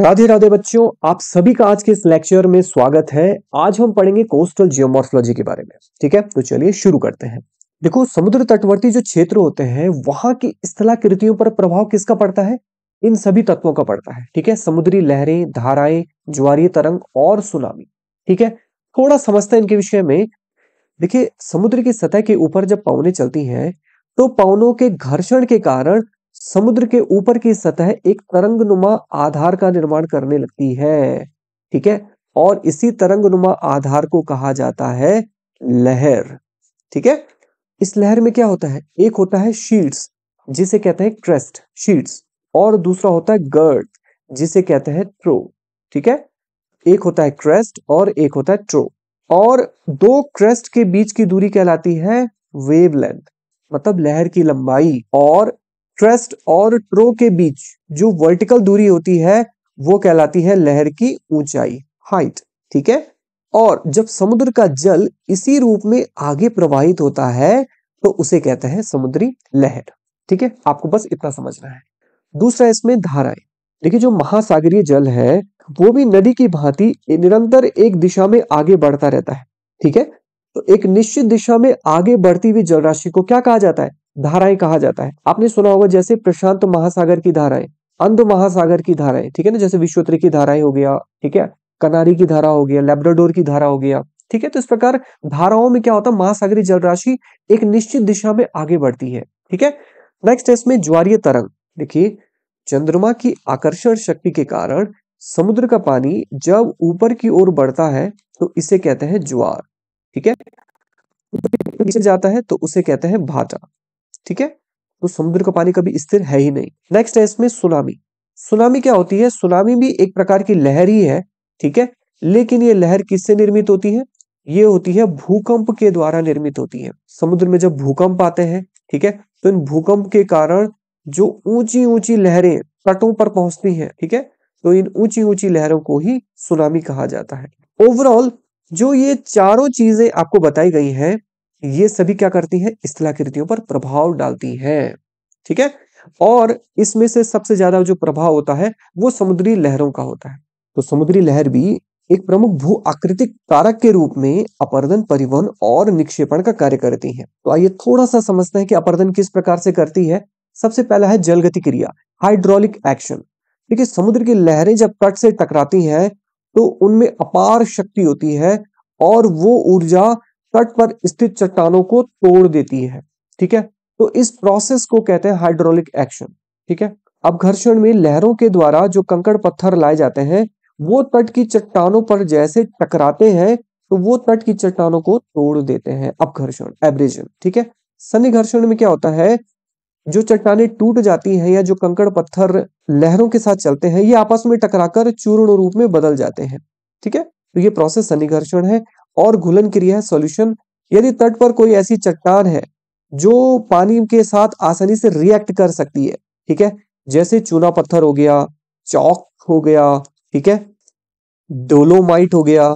राधे राधे बच्चों आप सभी का आज के इस लेक्चर में स्वागत है आज हम पढ़ेंगे कोस्टल जियोमोर्फोलॉजी के बारे में ठीक है तो चलिए शुरू करते हैं देखो समुद्र तटवर्ती जो क्षेत्र होते हैं वहां की स्थलाकृतियों पर प्रभाव किसका पड़ता है इन सभी तत्वों का पड़ता है ठीक है समुद्री लहरें धाराएं ज्वारीय तरंग और सुनामी ठीक है थोड़ा समझते हैं इनके विषय में देखिये समुद्र की सतह के ऊपर जब पवने चलती हैं तो पवनों के घर्षण के कारण समुद्र के ऊपर की सतह एक तरंगनुमा आधार का निर्माण करने लगती है ठीक है और इसी तरंगनुमा आधार को कहा जाता है लहर ठीक है इस लहर में क्या होता है एक होता है शीट्स जिसे कहते हैं क्रेस्ट शीट्स और दूसरा होता है गर्ड जिसे कहते हैं ट्रो ठीक है एक होता है क्रेस्ट और एक होता है ट्रो और दो क्रेस्ट के बीच की दूरी कहलाती है वेवलेंथ मतलब लहर की लंबाई और ट्रस्ट और ट्रो के बीच जो वर्टिकल दूरी होती है वो कहलाती है लहर की ऊंचाई हाइट ठीक है और जब समुद्र का जल इसी रूप में आगे प्रवाहित होता है तो उसे कहते हैं समुद्री लहर ठीक है आपको बस इतना समझना है दूसरा इसमें धाराएं देखिए जो महासागरीय जल है वो भी नदी की भांति निरंतर एक दिशा में आगे बढ़ता रहता है ठीक है तो एक निश्चित दिशा में आगे बढ़ती हुई जल राशि को क्या कहा जाता है धाराएं कहा जाता है आपने सुना होगा जैसे प्रशांत महासागर की धाराएं अंध महासागर की धाराएं ठीक है ना जैसे विश्वोत्तरी की धाराएं हो गया ठीक है कनारी की धारा हो गया लेब्राडोर की धारा हो गया ठीक है तो इस प्रकार धाराओं में क्या होता है महासागरीय जलराशि एक निश्चित दिशा में आगे बढ़ती है ठीक है नेक्स्ट इसमें ज्वारीय तरंग देखिए चंद्रमा की आकर्षण शक्ति के कारण समुद्र का पानी जब ऊपर की ओर बढ़ता है तो इसे कहते हैं ज्वार ठीक है नीचे जाता है तो उसे कहते हैं भाटा ठीक है तो समुद्र का पानी कभी स्थिर है ही नहीं नेक्स्ट है इसमें सुनामी सुनामी क्या होती है सुनामी भी एक प्रकार की लहर ही है ठीक है लेकिन ये लहर किससे निर्मित होती है ये होती है भूकंप के द्वारा निर्मित होती है समुद्र में जब भूकंप आते हैं ठीक है तो इन भूकंप के कारण जो ऊंची ऊंची लहरें तटों पर पहुंचती हैं ठीक है तो इन ऊंची ऊंची लहरों को ही सुनामी कहा जाता है ओवरऑल जो ये चारों चीजें आपको बताई गई हैं ये सभी क्या करती है स्थलाकृतियों पर प्रभाव डालती है ठीक है और इसमें से सबसे ज्यादा जो प्रभाव होता है वो समुद्री लहरों का होता है तो समुद्री लहर भी एक प्रमुख भू आकृतिक कारक के रूप में अपर्दन परिवहन और निक्षेपण का कार्य करती है तो आइए थोड़ा सा समझते हैं कि अपर्दन किस प्रकार से करती है सबसे पहला है गति क्रिया हाइड्रोलिक एक्शन ठीक है समुद्र की लहरें जब तट से टकराती हैं तो उनमें अपार शक्ति होती है और वो ऊर्जा तट पर स्थित चट्टानों को तोड़ देती है ठीक है तो इस प्रोसेस को कहते हैं हाइड्रोलिक एक्शन ठीक है अब घर्षण में लहरों के द्वारा जो कंकड़ पत्थर लाए जाते हैं वो तट की चट्टानों पर जैसे टकराते हैं तो वो तट की चट्टानों को तोड़ देते हैं अपघर्षण एब्रेजन ठीक है सनि घर्षण में क्या होता है जो चट्टाने टूट जाती हैं या जो कंकड़ पत्थर लहरों के साथ चलते हैं ये आपस में टकराकर चूर्ण रूप में बदल जाते हैं ठीक है तो ये प्रोसेस सनिघर्षण है और घुलन क्रिया सोल्यूशन सॉल्यूशन यदि तट पर कोई ऐसी चट्टान है जो पानी के साथ आसानी से रिएक्ट कर सकती है ठीक है जैसे चूना पत्थर हो गया चौक हो गया ठीक है डोलोमाइट हो गया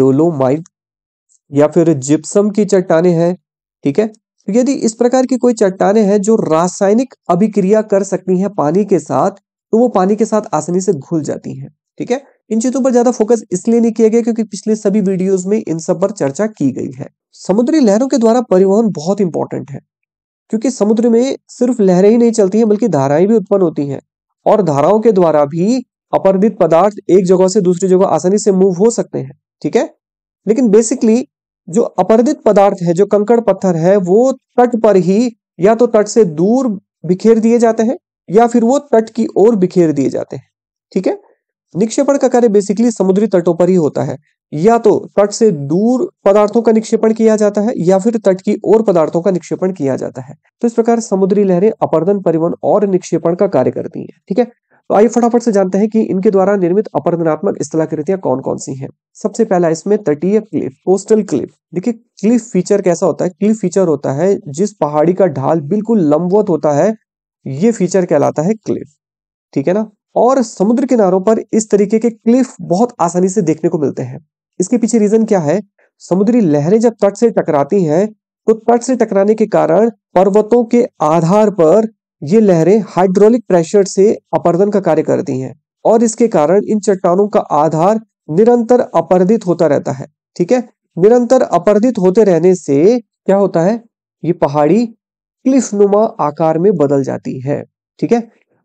डोलोमाइट या फिर जिप्सम की चट्टाने हैं ठीक है तो यदि इस प्रकार की कोई चट्टाने हैं जो रासायनिक अभिक्रिया कर सकती हैं पानी के साथ तो वो पानी के साथ आसानी से घुल जाती हैं ठीक है इन चीजों पर ज्यादा फोकस इसलिए नहीं किया गया क्योंकि पिछले सभी वीडियोस में इन सब पर चर्चा की गई है समुद्री लहरों के द्वारा परिवहन बहुत इंपॉर्टेंट है क्योंकि समुद्र में सिर्फ लहरें ही नहीं चलती हैं बल्कि धाराएं भी उत्पन्न होती हैं और धाराओं के द्वारा भी अपरदित पदार्थ एक जगह से दूसरी जगह आसानी से मूव हो सकते हैं ठीक है लेकिन बेसिकली जो अपरदित पदार्थ है जो कंकड़ पत्थर है वो तट पर ही या तो तट से दूर बिखेर दिए जाते हैं या फिर वो तट की ओर बिखेर दिए जाते हैं ठीक है निक्षेपण का कार्य बेसिकली समुद्री तटों पर ही होता है या तो तट से दूर पदार्थों का निक्षेपण किया जाता है या फिर तट की ओर पदार्थों का निक्षेपण किया जाता है तो इस प्रकार समुद्री लहरें अपर्दन परिवहन और निक्षेपण का कार्य करती हैं ठीक है तो आइए फटाफट से जानते हैं कि इनके द्वारा निर्मित अपर्दनात्मक स्थलाकृतियां कौन कौन सी हैं सबसे पहला इसमें तटीय क्लिफ कोस्टल क्लिफ देखिए क्लिफ फीचर कैसा होता है क्लिफ फीचर होता है जिस पहाड़ी का ढाल बिल्कुल लंबवत होता है ये फीचर कहलाता है क्लिफ ठीक है ना और समुद्र किनारों पर इस तरीके के क्लिफ बहुत आसानी से देखने को मिलते हैं इसके पीछे रीजन क्या है समुद्री लहरें जब तट से टकराती हैं तो तट से टकराने के कारण पर्वतों के आधार पर ये लहरें हाइड्रोलिक प्रेशर से अपर्दन का कार्य करती हैं और इसके कारण इन चट्टानों का आधार निरंतर अपर्दित होता रहता है ठीक है निरंतर अपर्दित होते रहने से क्या होता है ये पहाड़ी क्लिफ नुमा आकार में बदल जाती है ठीक है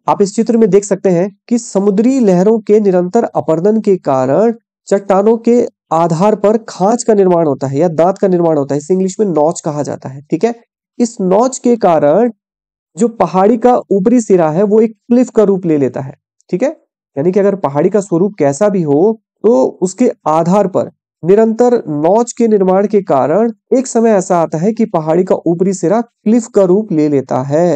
आप इस चित्र में देख सकते हैं कि समुद्री लहरों के निरंतर अपर्दन के कारण चट्टानों के आधार पर खांच का निर्माण होता है या दांत का निर्माण होता है इसे इंग्लिश में नॉच कहा जाता है ठीक है इस नॉच के कारण जो पहाड़ी का ऊपरी सिरा है वो एक क्लिफ का रूप ले लेता है ठीक है यानी कि अगर पहाड़ी का स्वरूप कैसा भी हो तो उसके आधार पर निरंतर नौच के निर्माण के कारण एक समय ऐसा आता है कि पहाड़ी का ऊपरी सिरा क्लिफ का रूप ले लेता है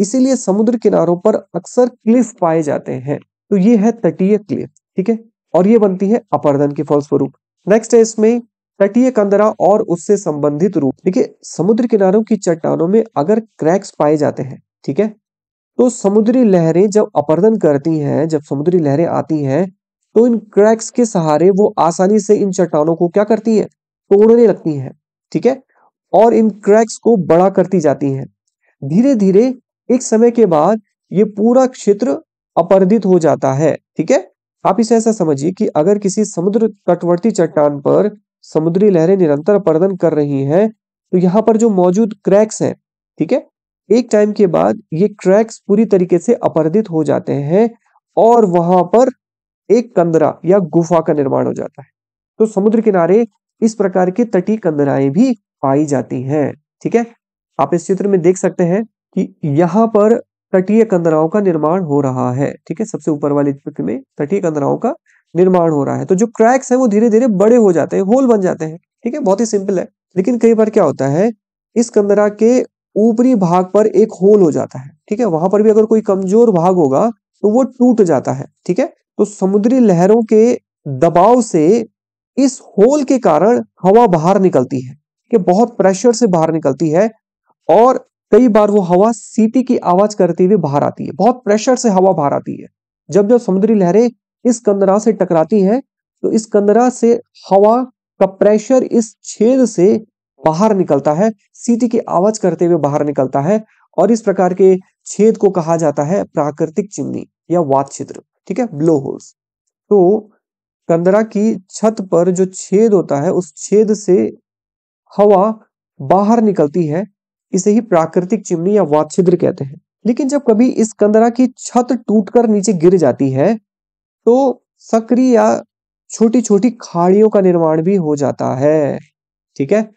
इसीलिए समुद्र किनारों पर अक्सर क्लिफ पाए जाते हैं तो ये है तटीय क्लिफ ठीक है और ये बनती है अपर्दन के फलस्वरूप नेक्स्ट है इसमें तटीय कंदरा और उससे संबंधित रूप देखिए समुद्र किनारों की चट्टानों में अगर क्रैक्स पाए जाते हैं ठीक है तो समुद्री लहरें जब अपर्दन करती हैं जब समुद्री लहरें आती हैं तो इन क्रैक्स के सहारे वो आसानी से इन चट्टानों को क्या करती है तोड़ने लगती है ठीक है और इन क्रैक्स को बड़ा करती जाती है धीरे धीरे एक समय के बाद ये पूरा क्षेत्र अपर्दित हो जाता है ठीक है आप इसे ऐसा समझिए कि अगर किसी समुद्र तटवर्ती चट्टान पर समुद्री लहरें निरंतर अपर्दन कर रही हैं तो यहाँ पर जो मौजूद क्रैक्स हैं ठीक है एक टाइम के बाद ये क्रैक्स पूरी तरीके से अपर्दित हो जाते हैं और वहां पर एक कंदरा या गुफा का निर्माण हो जाता है तो समुद्र किनारे इस प्रकार के तटीय कंदराएं भी पाई जाती हैं ठीक है आप इस चित्र में देख सकते हैं कि यहाँ पर तटीय कंदराओं का निर्माण हो रहा है ठीक है सबसे ऊपर वाली चित्र में तटीय कंदराओं का निर्माण हो रहा है तो जो क्रैक्स है वो धीरे धीरे बड़े हो जाते हैं होल बन जाते हैं ठीक है बहुत ही सिंपल है लेकिन कई बार क्या होता है इस कंदरा के ऊपरी भाग पर एक होल हो जाता है ठीक है वहां पर भी अगर कोई कमजोर भाग होगा तो वो टूट जाता है ठीक है तो समुद्री लहरों के दबाव से इस होल के कारण हवा बाहर निकलती है है बहुत प्रेशर से बाहर निकलती है और कई बार वो हवा सीटी की आवाज करते हुए बाहर आती है बहुत प्रेशर से हवा बाहर आती है जब जब समुद्री लहरें इस कंदरा से टकराती हैं तो इस कंदरा से हवा का प्रेशर इस छेद से बाहर निकलता है सीटी की आवाज करते हुए बाहर निकलता है और इस प्रकार के छेद को कहा जाता है प्राकृतिक चिमनी या वात छिद्र ठीक है ब्लो होल्स तो कंदरा की छत पर जो छेद होता है उस छेद से हवा बाहर निकलती है इसे ही प्राकृतिक चिमनी या वातछिद्र कहते हैं लेकिन जब कभी इस कंदरा की छत टूटकर नीचे गिर जाती है तो सक्रिय या छोटी छोटी खाड़ियों का निर्माण भी हो जाता है ठीक है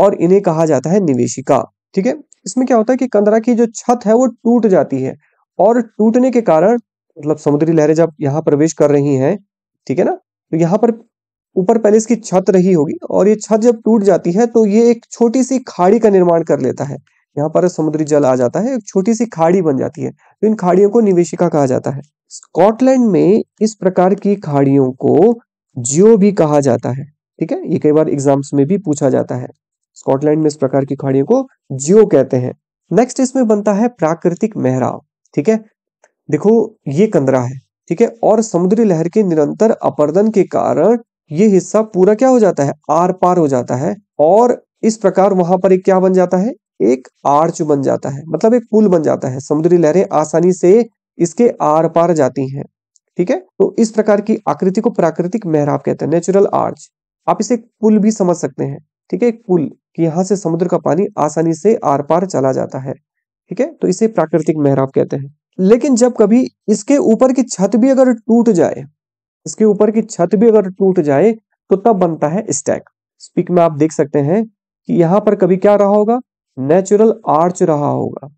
और इन्हें कहा जाता है निवेशिका ठीक है इसमें क्या होता है कि कंदरा की जो छत है वो टूट जाती है और टूटने के कारण मतलब समुद्री लहरें जब यहाँ प्रवेश कर रही हैं ठीक है ना तो यहाँ पर ऊपर पैलेस की छत रही होगी और ये छत जब टूट जाती है तो ये एक छोटी सी खाड़ी का निर्माण कर लेता है यहाँ पर समुद्री जल आ जाता है एक छोटी सी खाड़ी बन जाती है तो इन खाड़ियों को निवेशिका कहा जाता है स्कॉटलैंड में इस प्रकार की खाड़ियों को जियो भी कहा जाता है ठीक है ये कई बार एग्जाम्स में भी पूछा जाता है स्कॉटलैंड में इस प्रकार की खाड़ियों को जियो कहते हैं नेक्स्ट इसमें बनता है प्राकृतिक मेहराव ठीक है देखो ये कंदरा है ठीक है और समुद्री लहर के निरंतर अपर्दन के कारण ये हिस्सा पूरा क्या हो जाता है आर पार हो जाता है और इस प्रकार वहां पर एक क्या बन जाता है एक आर्च बन जाता है मतलब एक पुल बन जाता है समुद्री लहरें आसानी से इसके आर पार जाती हैं ठीक है तो इस प्रकार की आकृति को प्राकृतिक मेहराब कहते हैं नेचुरल आर्च आप इसे पुल भी समझ सकते हैं ठीक है एक पुल कि यहां से समुद्र का पानी आसानी से आर पार चला जाता है ठीक है तो इसे प्राकृतिक मेहराब कहते हैं लेकिन जब कभी इसके ऊपर की छत भी अगर टूट जाए इसके ऊपर की छत भी अगर टूट जाए तो तब बनता है स्टैक स्पीक में आप देख सकते हैं कि यहाँ पर कभी क्या रहा होगा नेचुरल आर्च रहा होगा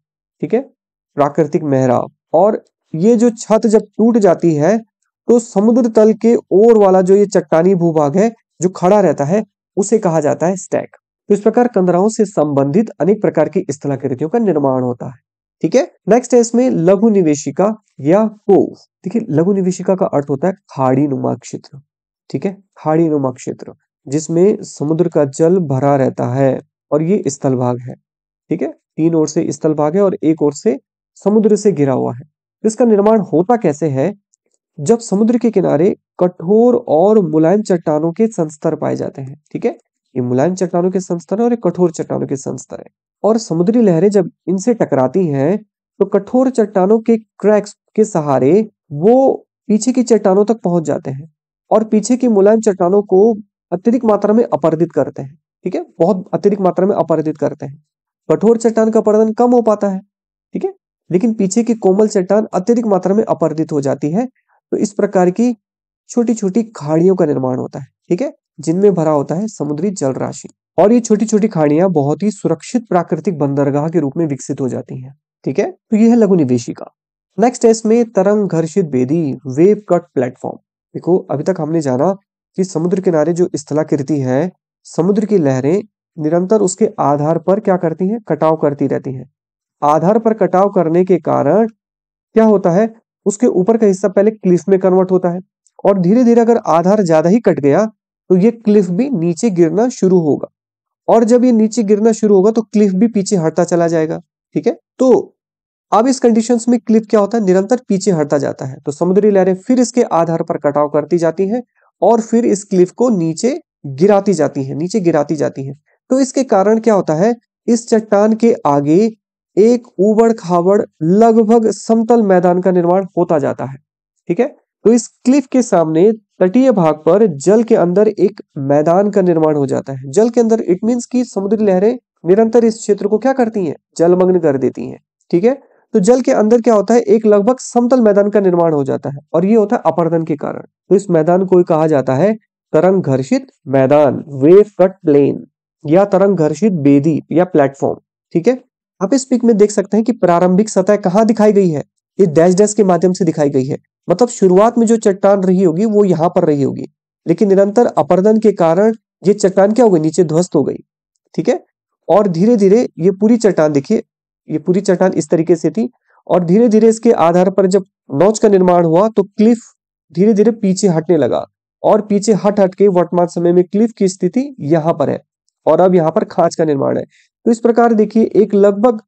ठीक है प्राकृतिक मेहराब और ये जो छत जब टूट जाती है तो समुद्र तल के ओर वाला जो ये चट्टानी भूभाग है जो खड़ा रहता है उसे कहा जाता है स्टैक तो इस प्रकार कंदराओं से संबंधित अनेक प्रकार की स्थलाकृतियों का निर्माण होता है ठीक है नेक्स्ट है इसमें लघु निवेशिका या कोव देखिये लघु निवेशिका का अर्थ होता है खाड़ी नुमा क्षेत्र ठीक है खाड़ी नुमा क्षेत्र जिसमें समुद्र का जल भरा रहता है और ये स्थल भाग है ठीक है तीन ओर से स्थल भाग है और एक ओर से समुद्र से घिरा हुआ है इसका निर्माण होता कैसे है जब समुद्र के किनारे कठोर और मुलायम चट्टानों के संस्तर पाए जाते हैं ठीक है ये मुलायम चट्टानों के संस्तर है और ये कठोर चट्टानों के संस्तर है और समुद्री लहरें जब इनसे टकराती हैं तो कठोर चट्टानों के क्रैक्स के सहारे वो पीछे की चट्टानों तक पहुंच जाते हैं और पीछे की मुलायम चट्टानों को अत्यधिक मात्रा में अपर्दित करते हैं ठीक है बहुत अत्यधिक मात्रा में अपर्दित करते हैं कठोर चट्टान का अपर्दन कम हो पाता है ठीक है लेकिन पीछे की कोमल चट्टान अत्यधिक मात्रा में अपर्दित हो जाती है तो इस प्रकार की छोटी छोटी खाड़ियों का निर्माण होता है ठीक है जिनमें भरा होता है समुद्री जल राशि और ये छोटी छोटी खाड़ियां बहुत ही सुरक्षित प्राकृतिक बंदरगाह के रूप में विकसित हो जाती हैं ठीक है तो ये है लघु निवेशिका नेक्स्ट है इसमें तरंग घर्षित बेदी वेव कट प्लेटफॉर्म देखो अभी तक हमने जाना कि समुद्र किनारे जो स्थलाकृति है समुद्र की लहरें निरंतर उसके आधार पर क्या करती हैं कटाव करती रहती हैं आधार पर कटाव करने के कारण क्या होता है उसके ऊपर का हिस्सा पहले क्लिफ में कन्वर्ट होता है और धीरे धीरे अगर आधार ज्यादा ही कट गया तो ये क्लिफ भी नीचे गिरना शुरू होगा और जब ये नीचे गिरना शुरू होगा तो क्लिफ भी पीछे हटता चला जाएगा ठीक है तो अब इस कंडीशन में क्लिफ क्या होता है निरंतर पीछे हटता जाता है तो समुद्री लहरें फिर इसके आधार पर कटाव करती जाती हैं और फिर इस क्लिफ को नीचे गिराती जाती हैं नीचे गिराती जाती हैं तो इसके कारण क्या होता है इस चट्टान के आगे एक उबड़ खाबड़ लगभग समतल मैदान का निर्माण होता जाता है ठीक है तो इस क्लिफ के सामने तटीय भाग पर जल के अंदर एक मैदान का निर्माण हो जाता है जल के अंदर इट मीन्स की समुद्री लहरें निरंतर इस क्षेत्र को क्या करती हैं जलमग्न कर देती हैं ठीक है तो जल के अंदर क्या होता है एक लगभग समतल मैदान का निर्माण हो जाता है और ये होता है अपर्दन के कारण तो इस मैदान को कहा जाता है तरंग घर्षित मैदान वेव कट प्लेन या तरंग घर्षित बेदी या प्लेटफॉर्म ठीक है आप इस पिक में देख सकते हैं कि प्रारंभिक सतह कहाँ दिखाई गई है ये डैश डैश के माध्यम से दिखाई गई है मतलब शुरुआत में जो चट्टान रही होगी वो यहाँ पर रही होगी लेकिन निरंतर अपर्दन के कारण ये चट्टान क्या हो गई नीचे ध्वस्त हो गई ठीक है और धीरे धीरे ये पूरी चट्टान देखिए ये पूरी चट्टान इस तरीके से थी और धीरे धीरे इसके आधार पर जब नौच का निर्माण हुआ तो क्लिफ धीरे धीरे पीछे हटने लगा और पीछे हट हट के वर्तमान समय में क्लिफ की स्थिति यहाँ पर है और अब यहाँ पर खाच का निर्माण है तो इस प्रकार देखिए एक लगभग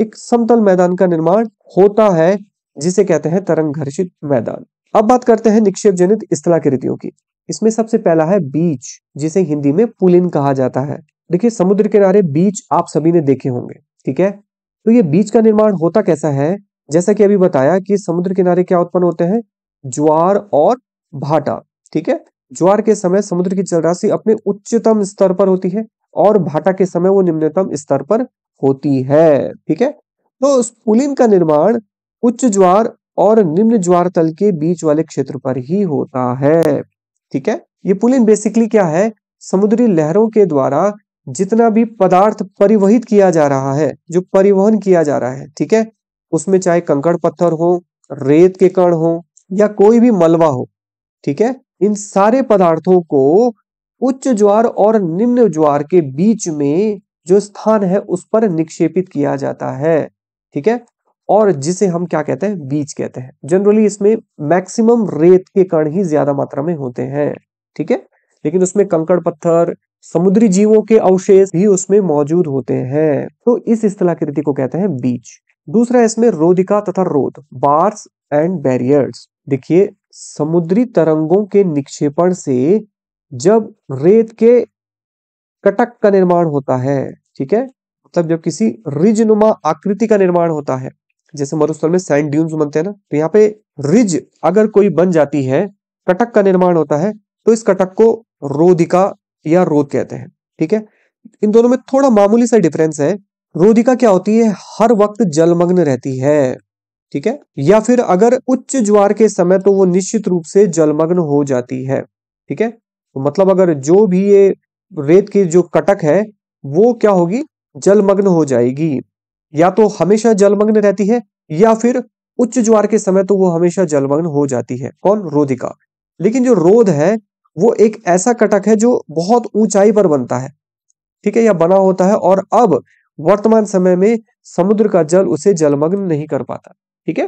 एक समतल मैदान का निर्माण होता है जिसे कहते हैं तरंग घर्षित मैदान अब बात करते हैं निक्षेप जनित स्थलाकृतियों की इसमें सबसे पहला है बीच जिसे हिंदी में पुलिन कहा जाता है देखिए समुद्र किनारे बीच आप सभी ने देखे होंगे ठीक है तो ये बीच का निर्माण होता कैसा है जैसा कि अभी बताया कि समुद्र किनारे क्या उत्पन्न होते हैं ज्वार और भाटा ठीक है ज्वार के समय समुद्र की जलराशि अपने उच्चतम स्तर पर होती है और भाटा के समय वो निम्नतम स्तर पर होती है ठीक है तो उस पुलिन का निर्माण उच्च ज्वार और निम्न ज्वार तल के बीच वाले क्षेत्र पर ही होता है ठीक है ये पुलिन बेसिकली क्या है समुद्री लहरों के द्वारा जितना भी पदार्थ परिवहित किया जा रहा है जो परिवहन किया जा रहा है ठीक है उसमें चाहे कंकड़ पत्थर हो रेत के कण हो या कोई भी मलबा हो ठीक है इन सारे पदार्थों को उच्च ज्वार और निम्न ज्वार के बीच में जो स्थान है उस पर निक्षेपित किया जाता है ठीक है और जिसे हम क्या कहते हैं बीज कहते हैं जनरली इसमें मैक्सिमम रेत के कण ही ज्यादा मात्रा में होते हैं ठीक है लेकिन उसमें कंकड़ पत्थर समुद्री जीवों के अवशेष भी उसमें मौजूद होते हैं तो इस स्थलाकृति को कहते हैं बीच दूसरा इसमें रोधिका तथा रोध बार्स एंड बैरियर्स देखिए समुद्री तरंगों के निक्षेपण से जब रेत के कटक का निर्माण होता है ठीक है मतलब जब किसी रिजनुमा आकृति का निर्माण होता है जैसे मरुस्थल में सैंड ड्यून्स बनते हैं ना तो यहाँ पे रिज अगर कोई बन जाती है कटक का निर्माण होता है तो इस कटक को रोधिका या रोध कहते हैं ठीक है इन दोनों में थोड़ा मामूली सा डिफरेंस है रोधिका क्या होती है हर वक्त जलमग्न रहती है ठीक है या फिर अगर उच्च ज्वार के समय तो वो निश्चित रूप से जलमग्न हो जाती है ठीक है तो मतलब अगर जो भी ये रेत की जो कटक है वो क्या होगी जलमग्न हो जाएगी या तो हमेशा जलमग्न रहती है या फिर उच्च ज्वार के समय तो वो हमेशा जलमग्न हो जाती है कौन रोधिका लेकिन जो रोध है वो एक ऐसा कटक है जो बहुत ऊंचाई पर बनता है ठीक है या बना होता है और अब वर्तमान समय में समुद्र का जल उसे जलमग्न नहीं कर पाता ठीक है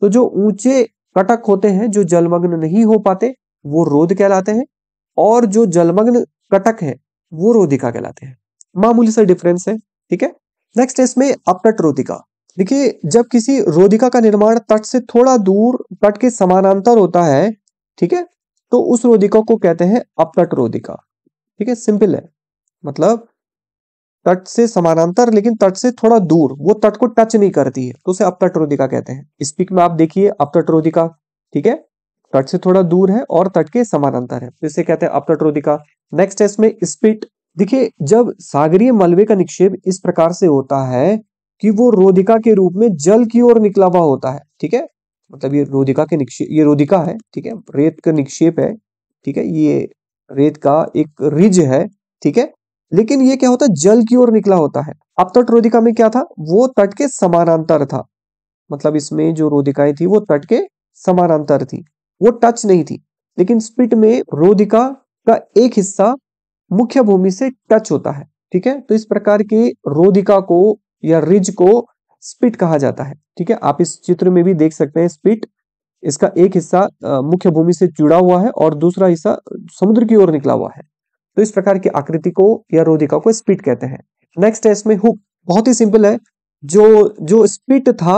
तो जो ऊंचे कटक होते हैं जो जलमग्न नहीं हो पाते वो रोध कहलाते हैं और जो जलमग्न कटक है वो रोधिका कहलाते हैं मामूली सा डिफरेंस है ठीक है नेक्स्ट है इसमें अपटट रोधिका देखिए जब किसी रोधिका का निर्माण तट से थोड़ा दूर तट के समानांतर होता है ठीक है तो उस रोधिका को कहते हैं अपटट रोधिका ठीक है सिंपल है मतलब तट से समानांतर लेकिन तट से थोड़ा दूर वो तट को टच नहीं करती है तो उसे अपटट रोधिका कहते हैं स्पीक में आप देखिए अपटट रोधिका ठीक है तट से थोड़ा दूर है और तट के समानांतर है तो इसे कहते हैं अपटट रोधिका नेक्स्ट है इसमें स्पिट देखिए जब सागरीय मलबे का निक्षेप इस प्रकार से होता है कि वो रोधिका के रूप में जल की ओर निकला हुआ होता है ठीक है मतलब ये रोधिका के निक्षेप ये रोधिका है ठीक है रेत का निक्षेप है ठीक है ये रेत का एक रिज है ठीक है लेकिन ये क्या होता है जल की ओर निकला होता है अब तट रोधिका में क्या था वो तट के समानांतर था मतलब इसमें जो रोधिकाएं थी वो तट के समानांतर थी वो टच नहीं थी लेकिन स्पिट में रोधिका का एक हिस्सा मुख्य भूमि से टच होता है ठीक है तो इस प्रकार की रोधिका को या रिज को स्पिट कहा जाता है ठीक है आप इस चित्र में भी देख सकते हैं स्पिट इसका एक हिस्सा मुख्य भूमि से जुड़ा हुआ है और दूसरा हिस्सा समुद्र की ओर निकला हुआ है तो इस प्रकार की आकृति को या रोधिका को स्पिट कहते हैं नेक्स्ट है इसमें हुक बहुत ही सिंपल है जो जो स्पिट था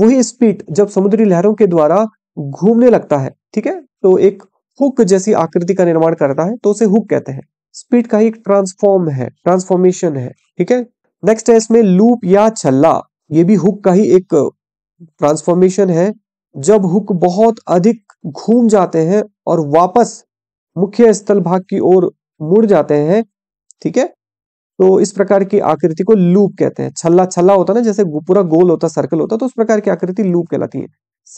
वही स्पिट जब समुद्री लहरों के द्वारा घूमने लगता है ठीक है तो एक हुक जैसी आकृति का निर्माण करता है तो उसे हुक कहते हैं स्पीड का ही एक ट्रांसफॉर्म है ट्रांसफॉर्मेशन है ठीक है नेक्स्ट है इसमें लूप या छल्ला ये भी हुक का ही एक ट्रांसफॉर्मेशन है जब हुक बहुत अधिक घूम जाते हैं और वापस मुख्य स्थल भाग की ओर मुड़ जाते हैं ठीक है तो इस प्रकार की आकृति को लूप कहते हैं छल्ला छल्ला होता ना जैसे पूरा गोल होता सर्कल होता तो उस प्रकार की आकृति लूप कहलाती है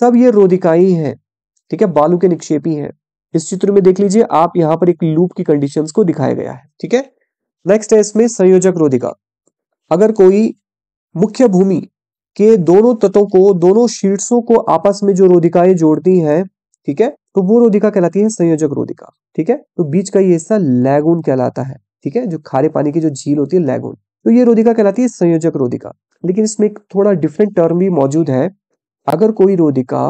सब ये रोधिकाई है ठीक है बालू के निक्षेपी हैं इस चित्र में देख लीजिए आप यहाँ पर एक लूप की कंडीशन को दिखाया गया है ठीक है नेक्स्ट है इसमें संयोजक रोधिका अगर कोई मुख्य भूमि के दोनों तत्वों को दोनों शीर्षों को आपस में जो रोधिकाएं जोड़ती हैं ठीक है तो वो रोधिका कहलाती है संयोजक रोधिका ठीक है तो बीच का ये हिस्सा लैगून कहलाता है ठीक है जो खारे पानी की जो झील होती है लैगून तो ये रोधिका कहलाती है संयोजक रोधिका लेकिन इसमें एक थोड़ा डिफरेंट टर्म भी मौजूद है अगर कोई रोधिका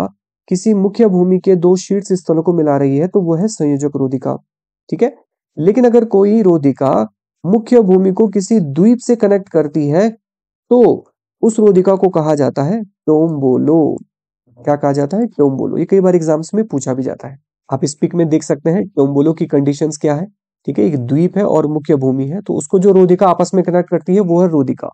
किसी मुख्य भूमि के दो शीर्ष स्थलों को मिला रही है तो वह है संयोजक रोधिका ठीक है लेकिन अगर कोई रोधिका मुख्य भूमि को किसी द्वीप से कनेक्ट करती है तो उस रोधिका को कहा जाता है बोलो क्या कहा जाता है बोलो ये कई बार एग्जाम्स में पूछा भी जाता है आप इस पिक में देख सकते हैं बोलो की कंडीशंस क्या है ठीक है एक द्वीप है और मुख्य भूमि है तो उसको जो रोधिका आपस में कनेक्ट करती है वो है रोधिका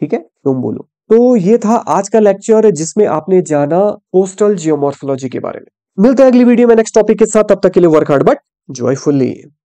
ठीक है बोलो तो ये था आज का लेक्चर जिसमें आपने जाना कोस्टल जियोमोर्फोलॉजी के बारे में मिलते हैं अगली वीडियो में नेक्स्ट टॉपिक के साथ तब तक के लिए वर्क हार्ड बट जॉयफुल्ली